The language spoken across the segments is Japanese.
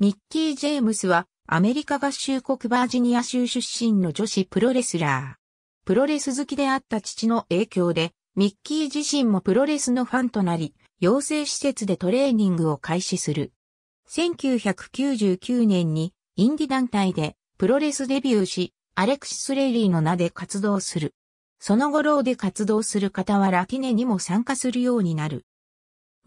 ミッキー・ジェームスはアメリカ合衆国バージニア州出身の女子プロレスラー。プロレス好きであった父の影響で、ミッキー自身もプロレスのファンとなり、養成施設でトレーニングを開始する。1999年にインディ団体でプロレスデビューし、アレクシス・レイリーの名で活動する。その後ローで活動する傍らティネにも参加するようになる。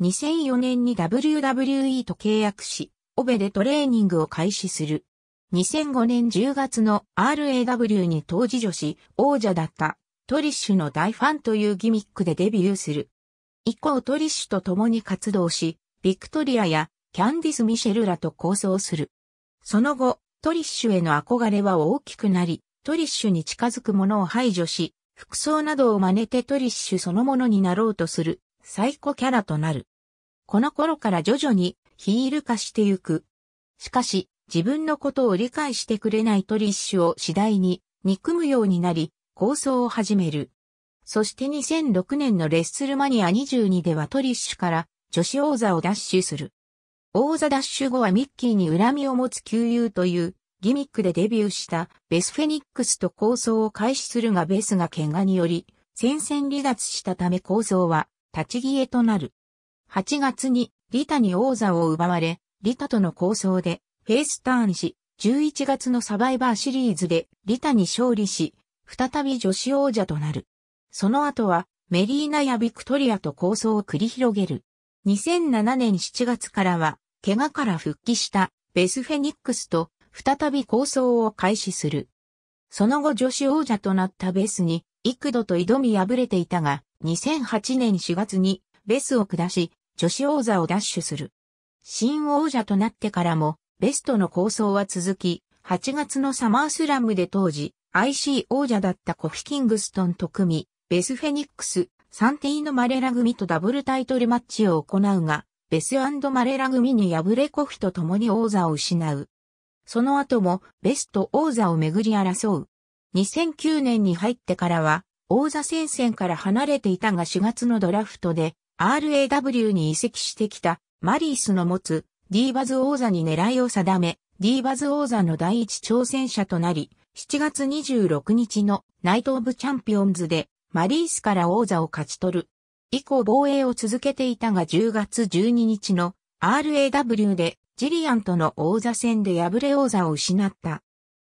2004年に WWE と契約し、オベでトレーニングを開始する。2005年10月の RAW に当時女子王者だったトリッシュの大ファンというギミックでデビューする。以降トリッシュと共に活動し、ビクトリアやキャンディス・ミシェルらと構想する。その後、トリッシュへの憧れは大きくなり、トリッシュに近づくものを排除し、服装などを真似てトリッシュそのものになろうとする、サイコキャラとなる。この頃から徐々にヒール化してゆく。しかし、自分のことを理解してくれないトリッシュを次第に憎むようになり、構想を始める。そして2006年のレッスルマニア22ではトリッシュから女子王座を奪取する。王座奪取後はミッキーに恨みを持つ旧友というギミックでデビューしたベスフェニックスと構想を開始するがベスが怪我により戦線離脱したため構想は立ち消えとなる。8月にリタに王座を奪われ、リタとの抗争で、フェイスターンし、11月のサバイバーシリーズでリタに勝利し、再び女子王者となる。その後は、メリーナやビクトリアと抗争を繰り広げる。2007年7月からは、怪我から復帰したベスフェニックスと再び抗争を開始する。その後女子王者となったベスに幾度と挑み敗れていたが、2008年4月にベスを下し、女子王座を奪取する。新王者となってからも、ベストの構想は続き、8月のサマースラムで当時、IC 王者だったコフィキングストンと組み、ベスフェニックス、サンティーノ・マレラ組とダブルタイトルマッチを行うが、ベスマレラ組に敗れコフィと共に王座を失う。その後もベスト王座をめぐり争う。2009年に入ってからは、王座戦線から離れていたが4月のドラフトで RAW に移籍してきたマリースの持つ D バズ王座に狙いを定め、D バズ王座の第一挑戦者となり、7月26日のナイト・オブ・チャンピオンズでマリースから王座を勝ち取る。以降防衛を続けていたが10月12日の RAW でジリアンとの王座戦で敗れ王座を失った。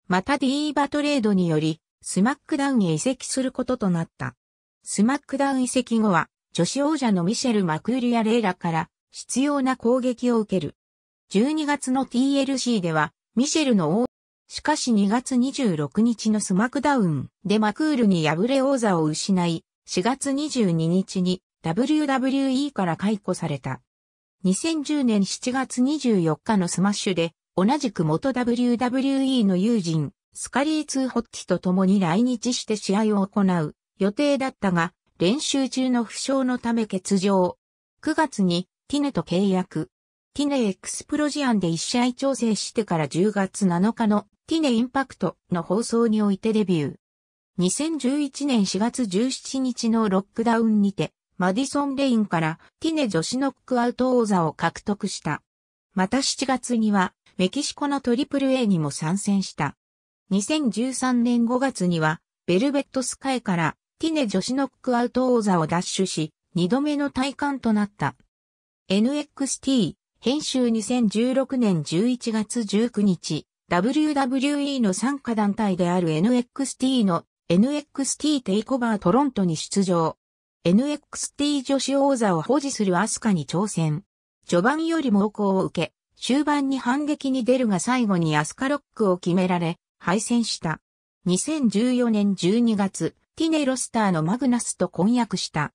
また D バトレードによりスマックダウンへ移籍することとなった。スマックダウン移籍後は女子王者のミシェル・マクーリア・レイラから必要な攻撃を受ける。12月の TLC では、ミシェルの王、しかし2月26日のスマクダウンでマクールに敗れ王座を失い、4月22日に WWE から解雇された。2010年7月24日のスマッシュで、同じく元 WWE の友人、スカリー・ツー・ホッキと共に来日して試合を行う予定だったが、練習中の負傷のため欠場。9月にティネと契約。ティネエクスプロジアンで一試合調整してから10月7日のティネインパクトの放送においてデビュー。2011年4月17日のロックダウンにて、マディソン・レインからティネ女子ノックアウト王座を獲得した。また7月にはメキシコのトリプル a にも参戦した。2013年5月にはベルベットスカイからティネ女子ノックアウト王座を奪取し、2度目の体感となった。NXT、編集2016年11月19日、WWE の参加団体である NXT の NXT テイコバートロントに出場。NXT 女子王座を保持するアスカに挑戦。序盤より猛攻を受け、終盤に反撃に出るが最後にアスカロックを決められ、敗戦した。2014年12月、ティネロスターのマグナスと婚約した。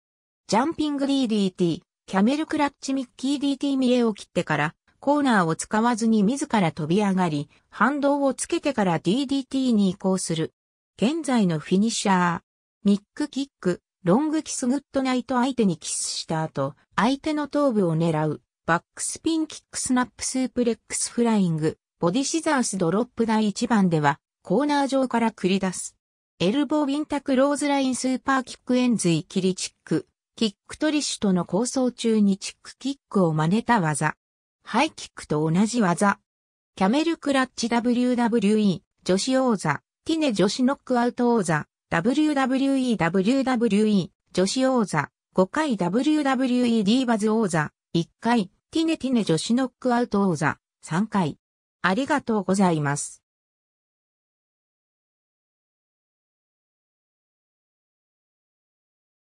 ジャンピング DDT、キャメルクラッチミッキー DT 見栄を切ってから、コーナーを使わずに自ら飛び上がり、反動をつけてから DDT に移行する。現在のフィニッシャー。ミックキック、ロングキスグッドナイト相手にキスした後、相手の頭部を狙う、バックスピンキックスナップスープレックスフライング、ボディシザースドロップ第1番では、コーナー上から繰り出す。エルボーウィンタクローズラインスーパーキックエンズイキリチック、キックトリッシュとの構想中にチックキックを真似た技。ハイキックと同じ技。キャメルクラッチ WWE 女子王座、ティネ女子ノックアウト王座、WWE WWE 女子王座、5回 WWE ディーバズ王座、1回、ティネティネ女子ノックアウト王座、3回。ありがとうございます。